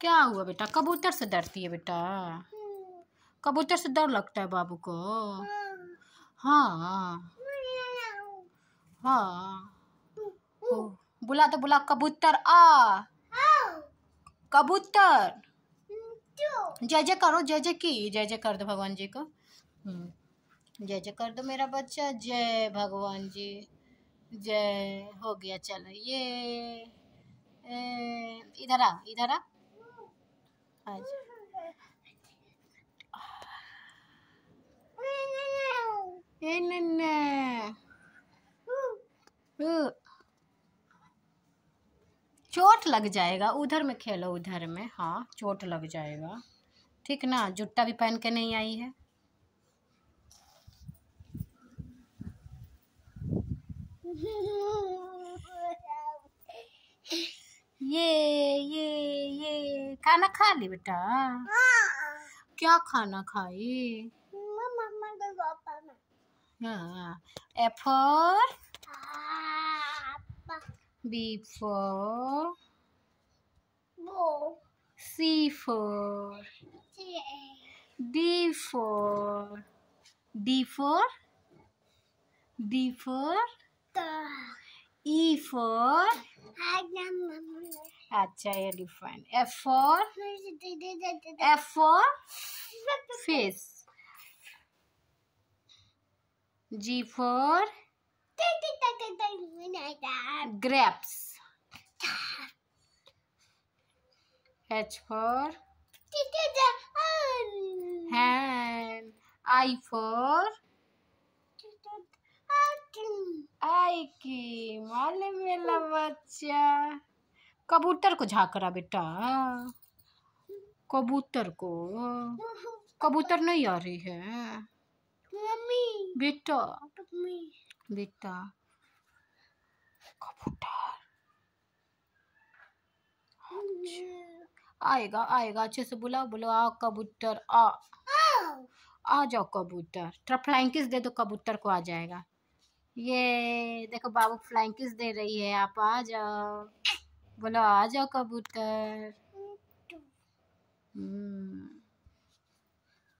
क्या हुआ बेटा कबूतर से डरती है बेटा कबूतर से डर लगता है बाबू को हाँ हाँ बुला तो बुला कबूतर आ कबूतर जय जय करो जय जय की जय जय कर दो भगवान जी को हम्म। जय जय कर दो मेरा बच्चा जय भगवान जी जय हो गया चलो ये इधर आ इधर आ आज चोट लग जाएगा उधर में खेलो उधर में हाँ चोट लग जाएगा ठीक ना जुट्टा भी पहन के नहीं आई है ये ये खाना खा ली बेटा क्या खाना खाई A for B for Bo. C for J. D अच्छा elephant F for F for fish G for grapes H for hand i for i की मालूम मेरा बच्चा कबूतर को झाकरा बेटा कबूतर को कबूतर नहीं आ रही है मम्मी बेटा बेटा कबूतर आएगा आएगा अच्छे से बुलाओ बोलो आ कबूतर आ आ जाओ कबूतर थोड़ा फ्लाइंग किस दे दो कबूतर को आ जाएगा ये देखो बाबू फ्लाइंग किस दे रही है आप आ जाओ बोलो आ जाओ कबूतर